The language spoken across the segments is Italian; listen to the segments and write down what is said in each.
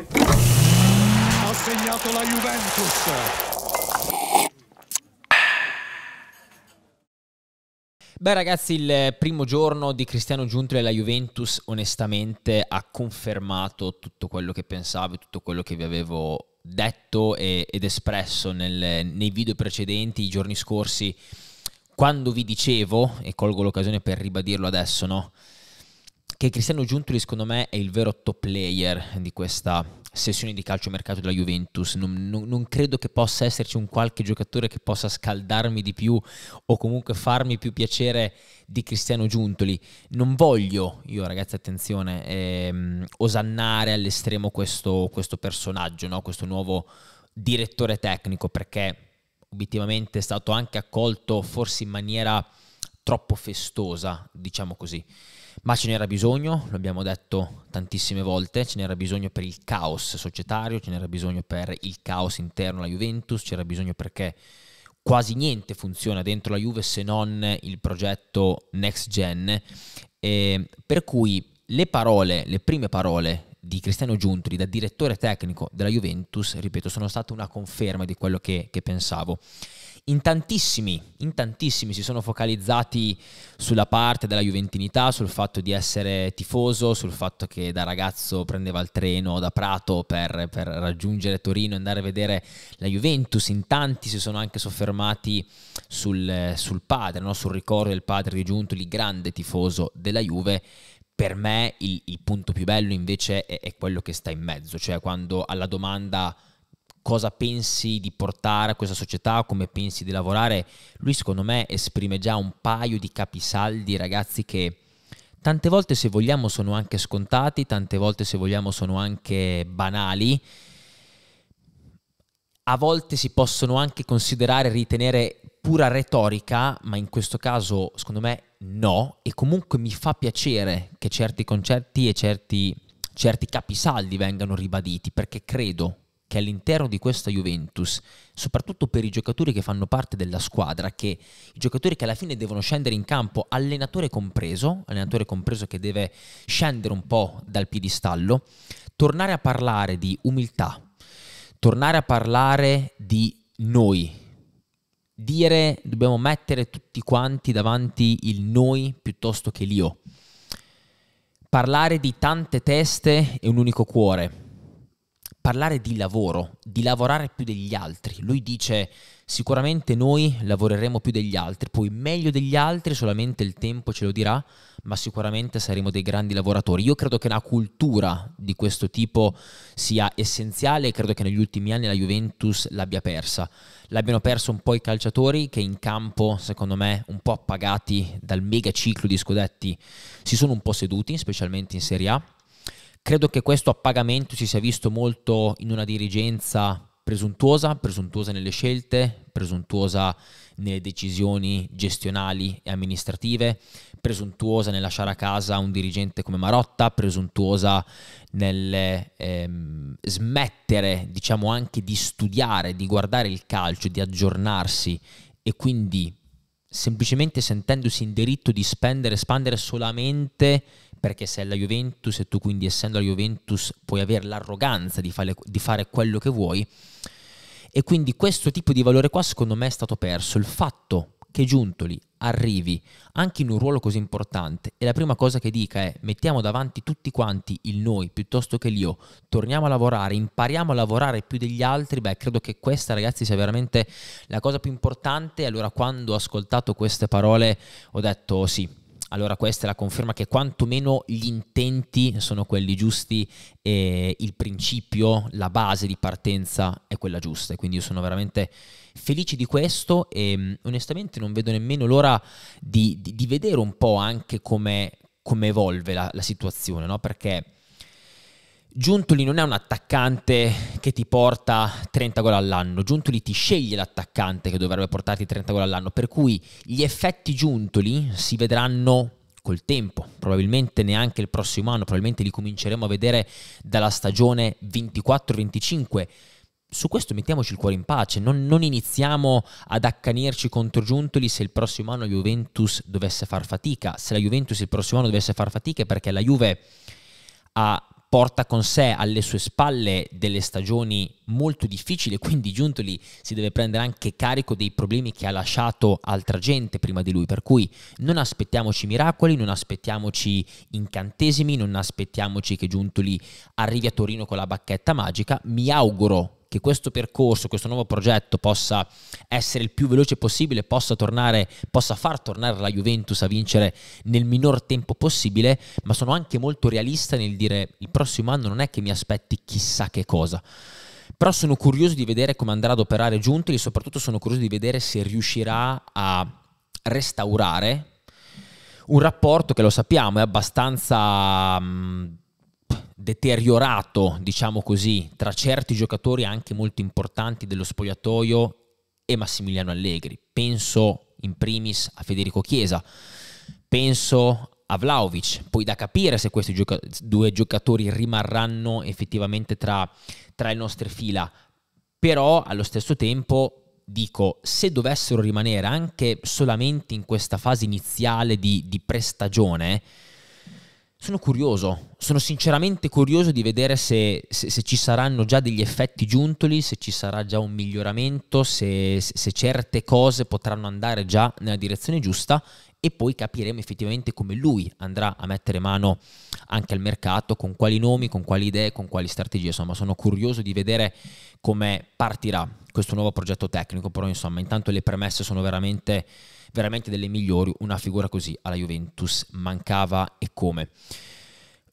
Ha segnato la Juventus. Beh ragazzi, il primo giorno di Cristiano Giuntoli alla Juventus onestamente ha confermato tutto quello che pensavo, tutto quello che vi avevo detto e, ed espresso nel, nei video precedenti, i giorni scorsi, quando vi dicevo, e colgo l'occasione per ribadirlo adesso, no? che Cristiano Giuntoli secondo me è il vero top player di questa sessione di calcio mercato della Juventus. Non, non, non, credo che possa esserci un qualche giocatore che possa scaldarmi di più o comunque farmi più piacere di Cristiano Giuntoli. Non voglio, io ragazzi attenzione, ehm, osannare all'estremo questo, questo personaggio, no? questo nuovo direttore tecnico, perché obiettivamente è stato anche accolto forse in maniera troppo festosa, diciamo così ma ce n'era bisogno, lo abbiamo detto tantissime volte, ce n'era bisogno per il caos societario, ce n'era bisogno per il caos interno alla Juventus, c'era bisogno perché quasi niente funziona dentro la Juve se non il progetto Next Gen, eh, per cui le parole, le prime parole di Cristiano Giuntoli da direttore tecnico della Juventus, ripeto, sono state una conferma di quello che, che pensavo in tantissimi, in tantissimi si sono focalizzati sulla parte della juventinità, sul fatto di essere tifoso, sul fatto che da ragazzo prendeva il treno da Prato per, per raggiungere Torino e andare a vedere la Juventus. In tanti si sono anche soffermati sul, sul padre, no? sul ricordo del padre di Giuntoli, grande tifoso della Juve per me il, il, punto più bello invece è, è, quello che sta in mezzo, cioè quando alla domanda cosa pensi di portare a questa società, come pensi di lavorare, lui secondo me esprime già un paio di capisaldi, ragazzi, che tante volte se vogliamo sono anche scontati, tante volte se vogliamo sono anche banali. A volte si possono anche considerare, ritenere pura retorica, ma in questo caso secondo me no, e comunque mi fa piacere che certi concetti e certi, certi capisaldi vengano ribaditi, perché credo che all'interno di questa Juventus, soprattutto per i giocatori che fanno parte della squadra, che i giocatori che alla fine devono scendere in campo, allenatore compreso, allenatore compreso che deve scendere un po' dal piedistallo, tornare a parlare di umiltà, tornare a parlare di noi, dire dobbiamo mettere tutti quanti davanti il noi piuttosto che l'io. Parlare di tante teste e un unico cuore parlare di lavoro, di lavorare più degli altri. Lui dice sicuramente noi lavoreremo più degli altri, poi meglio degli altri solamente il tempo ce lo dirà, ma sicuramente saremo dei grandi lavoratori. Io credo che una cultura di questo tipo sia essenziale e credo che negli ultimi anni la Juventus l'abbia persa. L'abbiano perso un po' i calciatori che in campo, secondo me, un po' appagati dal mega ciclo di scudetti, si sono un po' seduti, specialmente in Serie A Credo che questo appagamento si sia visto molto in una dirigenza presuntuosa, presuntuosa nelle scelte, presuntuosa nelle decisioni gestionali e amministrative, presuntuosa nel lasciare a casa un dirigente come Marotta, presuntuosa nel ehm, smettere, diciamo anche di studiare, di guardare il calcio, di aggiornarsi e quindi semplicemente sentendosi in diritto di spendere, e espandere solamente perché sei la Juventus e tu quindi essendo la Juventus puoi avere l'arroganza di fare, di fare quello che vuoi. E quindi questo tipo di valore qua secondo me è stato perso. Il fatto che Giuntoli arrivi anche in un ruolo così importante e la prima cosa che dica è mettiamo davanti tutti quanti il noi piuttosto che l'io, torniamo a lavorare, impariamo a lavorare più degli altri, beh credo che questa ragazzi sia veramente la cosa più importante, allora quando ho ascoltato queste parole ho detto sì, allora questa è la conferma che quantomeno gli intenti sono quelli giusti e il principio, la base di partenza è quella giusta. quindi io sono veramente felice di questo e mm, onestamente non vedo nemmeno l'ora di, di, di vedere un po' anche come, evolve la, la situazione, no? Perché Giuntoli non è un attaccante che ti porta 30 gol all'anno, Giuntoli ti sceglie l'attaccante che dovrebbe portarti 30 gol all'anno, per cui gli effetti Giuntoli si vedranno col tempo, probabilmente neanche il prossimo anno, probabilmente li cominceremo a vedere dalla stagione 24-25. Su questo mettiamoci il cuore in pace, non, non iniziamo ad accanirci contro Giuntoli se il prossimo anno la Juventus dovesse far fatica, se la Juventus il prossimo anno dovesse far fatica è perché la Juve ha porta con sé alle sue spalle delle stagioni molto difficili, quindi Giuntoli si deve prendere anche carico dei problemi che ha lasciato altra gente prima di lui, per cui non aspettiamoci miracoli, non aspettiamoci incantesimi, non aspettiamoci che Giuntoli arrivi a Torino con la bacchetta magica, mi auguro che questo percorso, questo nuovo progetto possa essere il più veloce possibile, possa, tornare, possa far tornare la Juventus a vincere nel minor tempo possibile, ma sono anche molto realista nel dire il prossimo anno non è che mi aspetti chissà che cosa però sono curioso di vedere come andrà ad operare Giunti e soprattutto sono curioso di vedere se riuscirà a restaurare un rapporto che lo sappiamo è abbastanza mh, deteriorato, diciamo così, tra certi giocatori anche molto importanti dello spogliatoio e Massimiliano Allegri. Penso in primis a Federico Chiesa, penso a Vlaovic, poi da capire se questi gioca- due giocatori rimarranno effettivamente tra, tra le nostre fila, però allo stesso tempo dico, se dovessero rimanere anche solamente in questa fase iniziale di, di prestagione, sono curioso, sono sinceramente curioso di vedere se, se, se, ci saranno già degli effetti giuntoli, se ci sarà già un miglioramento, se, se, certe cose potranno andare già nella direzione giusta e poi capiremo effettivamente come lui andrà a mettere mano anche al mercato, con quali nomi, con quali idee, con quali strategie. Insomma, sono curioso di vedere come partirà questo nuovo progetto tecnico, però insomma, intanto le premesse sono veramente, veramente delle migliori. Una figura così alla Juventus mancava e come.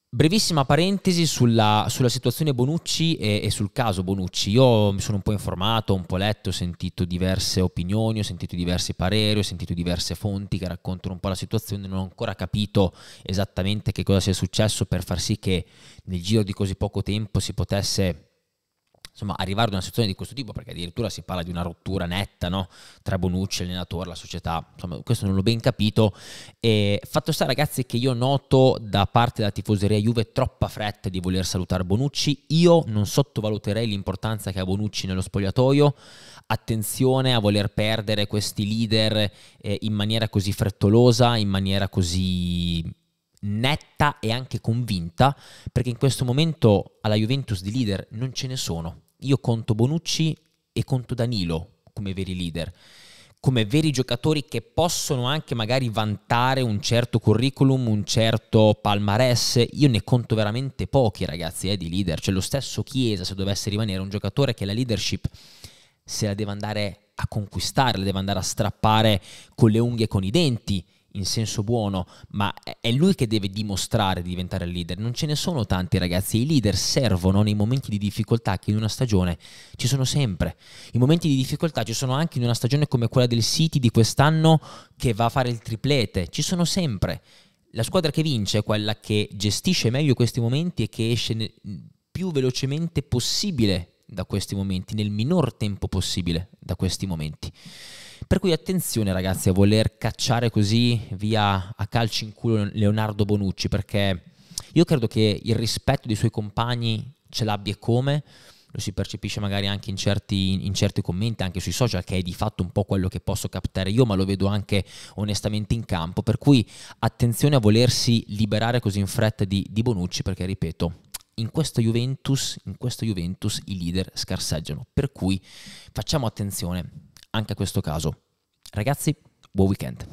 Brevissima parentesi sulla, sulla situazione Bonucci e, e, sul caso Bonucci. Io mi sono un po' informato, un po' letto, ho sentito diverse opinioni, ho sentito diversi pareri, ho sentito diverse fonti che raccontano un po' la situazione. Non ho ancora capito esattamente che cosa sia successo per far sì che nel giro di così poco tempo si potesse insomma, arrivare ad una situazione di questo tipo, perché addirittura si parla di una rottura netta no? tra Bonucci, allenatore, la società, insomma, questo non l'ho ben capito. E fatto sta, ragazzi, che io noto da parte della tifoseria Juve troppa fretta di voler salutare Bonucci. Io non sottovaluterei l'importanza che ha Bonucci nello spogliatoio. Attenzione a voler perdere questi leader eh, in maniera così frettolosa, in maniera così netta e anche convinta, perché in questo momento alla Juventus di leader non ce ne sono. Io conto Bonucci e conto Danilo come veri leader, come veri giocatori che possono anche magari vantare un certo curriculum, un certo palmarès. Io ne conto veramente pochi ragazzi eh, di leader. C'è cioè, lo stesso Chiesa, se dovesse rimanere un giocatore che la leadership se la deve andare a conquistare, la deve andare a strappare con le unghie e con i denti in senso buono, ma è lui che deve dimostrare di diventare il leader. Non ce ne sono tanti ragazzi, i leader servono nei momenti di difficoltà che in una stagione ci sono sempre. I momenti di difficoltà ci sono anche in una stagione come quella del City di quest'anno che va a fare il triplete, ci sono sempre. La squadra che vince è quella che gestisce meglio questi momenti e che esce più velocemente possibile da questi momenti, nel minor tempo possibile da questi momenti. Per cui attenzione ragazzi a voler cacciare così via a calci in culo Leonardo Bonucci perché io credo che il rispetto dei suoi compagni ce l'abbia come, lo si percepisce magari anche in certi, in certi, commenti, anche sui social, che è di fatto un po' quello che posso captare io, ma lo vedo anche onestamente in campo. Per cui attenzione a volersi liberare così in fretta di, di Bonucci, perché ripeto, in questo, Juventus, in questo Juventus i leader scarseggiano. Per cui facciamo attenzione anche a questo caso. Ragazzi, buon weekend.